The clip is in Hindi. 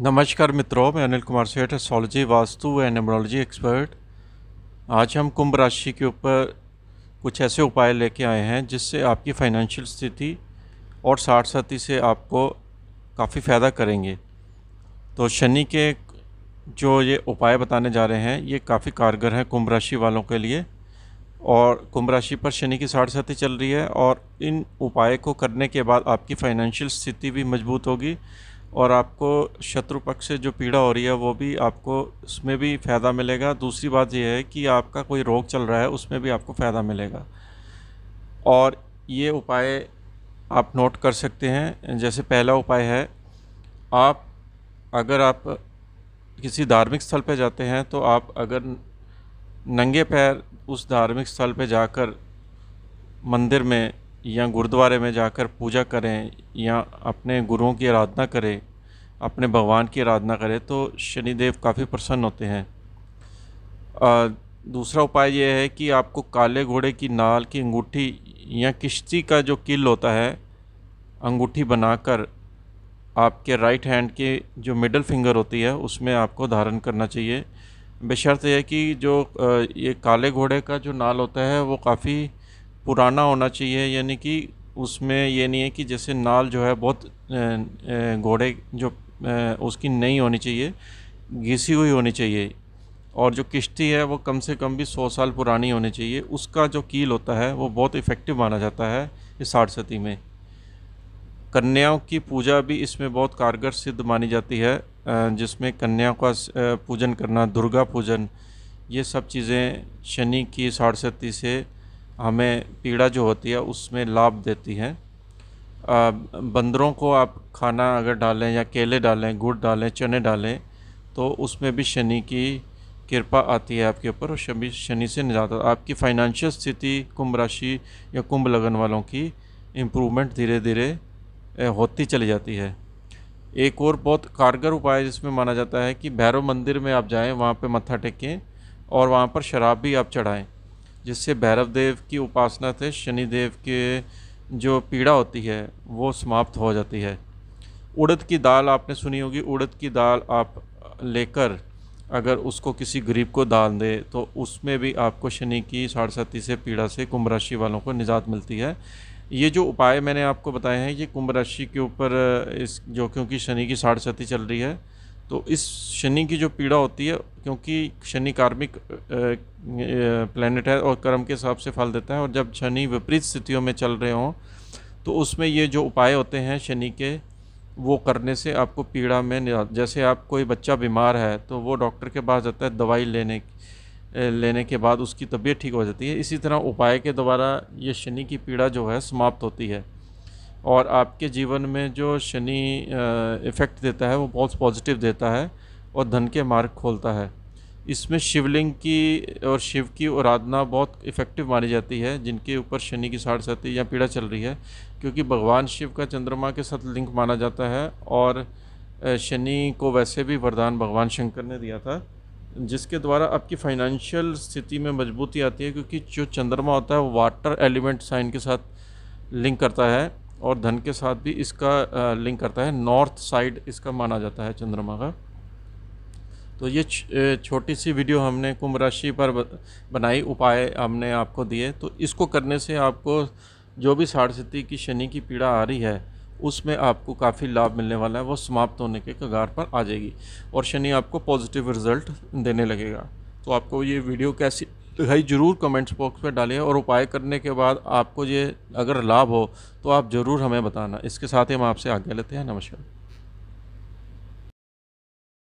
नमस्कार मित्रों मैं Anil Kumar Seth astrology vastu and numerology expert आज हम कुंभ राशि के ऊपर कुछ ऐसे उपाय लेके आए हैं जिससे आपकी फाइनेंशियल स्थिति और साठ साथी से आपको काफ़ी फ़ायदा करेंगे तो शनि के जो ये उपाय बताने जा रहे हैं ये काफ़ी कारगर हैं कुंभ राशि वालों के लिए और कुंभ राशि पर शनि की साठ साथी चल रही है और इन उपाय को करने के बाद आपकी फाइनेंशियल स्थिति भी मजबूत होगी और आपको शत्रु पक्ष से जो पीड़ा हो रही है वो भी आपको उसमें भी फ़ायदा मिलेगा दूसरी बात यह है कि आपका कोई रोग चल रहा है उसमें भी आपको फ़ायदा मिलेगा और ये उपाय आप नोट कर सकते हैं जैसे पहला उपाय है आप अगर आप किसी धार्मिक स्थल पर जाते हैं तो आप अगर नंगे पैर उस धार्मिक स्थल पर जाकर मंदिर में या गुरुद्वारे में जाकर पूजा करें या अपने गुरुओं की आराधना करें अपने भगवान की आराधना करें तो शनिदेव काफ़ी प्रसन्न होते हैं आ, दूसरा उपाय यह है कि आपको काले घोड़े की नाल की अंगूठी या किश्ती का जो किल होता है अंगूठी बनाकर आपके राइट हैंड की जो मिडल फिंगर होती है उसमें आपको धारण करना चाहिए बेशर्त यह कि जो ये काले घोड़े का जो नाल होता है वो काफ़ी पुराना होना चाहिए यानी कि उसमें ये नहीं है कि जैसे नाल जो है बहुत घोड़े जो उसकी नहीं होनी चाहिए घिसी हुई होनी चाहिए और जो किश्ती है वो कम से कम भी सौ साल पुरानी होनी चाहिए उसका जो कील होता है वो बहुत इफ़ेक्टिव माना जाता है इस साठ सती में कन्याओं की पूजा भी इसमें बहुत कारगर सिद्ध मानी जाती है जिसमें कन्याओं का पूजन करना दुर्गा पूजन ये सब चीज़ें शनि की सती से हमें पीड़ा जो होती है उसमें लाभ देती है बंदरों को आप खाना अगर डालें या केले डालें गुड़ डालें चने डालें तो उसमें भी शनि की कृपा आती है आपके ऊपर और शनि शनि से निजात आपकी फाइनेंशियल स्थिति कुंभ राशि या कुंभ लगन वालों की इम्प्रूवमेंट धीरे धीरे होती चली जाती है एक और बहुत कारगर उपाय जिसमें माना जाता है कि भैरव मंदिर में आप जाएं वहाँ पे मत्था टेकें और वहाँ पर शराब भी आप चढ़ाएं जिससे भैरव देव की उपासना से शनिदेव के जो पीड़ा होती है वो समाप्त हो जाती है उड़द की दाल आपने सुनी होगी उड़द की दाल आप लेकर अगर उसको किसी गरीब को दान दे तो उसमें भी आपको शनि की सती से पीड़ा से कुंभ राशि वालों को निजात मिलती है ये जो उपाय मैंने आपको बताए हैं ये कुंभ राशि के ऊपर इस जो क्योंकि शनि की सती चल रही है तो इस शनि की जो पीड़ा होती है क्योंकि शनि कार्मिक प्लानट है और कर्म के हिसाब से फल देता है और जब शनि विपरीत स्थितियों में चल रहे हों तो उसमें ये जो उपाय होते हैं शनि के वो करने से आपको पीड़ा में जैसे आप कोई बच्चा बीमार है तो वो डॉक्टर के पास जाता है दवाई लेने लेने के बाद उसकी तबीयत ठीक हो जाती है इसी तरह उपाय के द्वारा ये शनि की पीड़ा जो है समाप्त होती है और आपके जीवन में जो शनि इफ़ेक्ट देता है वो बहुत पॉजिटिव देता है और धन के मार्ग खोलता है इसमें शिवलिंग की और शिव की आराधना बहुत इफ़ेक्टिव मानी जाती है जिनके ऊपर शनि की साढ़ सती या पीड़ा चल रही है क्योंकि भगवान शिव का चंद्रमा के साथ लिंक माना जाता है और शनि को वैसे भी वरदान भगवान शंकर ने दिया था जिसके द्वारा आपकी फाइनेंशियल स्थिति में मजबूती आती है क्योंकि जो चंद्रमा होता है वो वाटर एलिमेंट साइन के साथ लिंक करता है और धन के साथ भी इसका लिंक करता है नॉर्थ साइड इसका माना जाता है चंद्रमा का तो ये छोटी सी वीडियो हमने कुंभ राशि पर बनाई उपाय हमने आपको दिए तो इसको करने से आपको जो भी साढ़ की शनि की पीड़ा आ रही है उसमें आपको काफ़ी लाभ मिलने वाला है वो समाप्त होने के कगार पर आ जाएगी और शनि आपको पॉजिटिव रिजल्ट देने लगेगा तो आपको ये वीडियो कैसी तो भाई ज़रूर कमेंट्स बॉक्स में डालें और उपाय करने के बाद आपको ये अगर लाभ हो तो आप ज़रूर हमें बताना इसके साथ ही हम आपसे आगे लेते हैं नमस्कार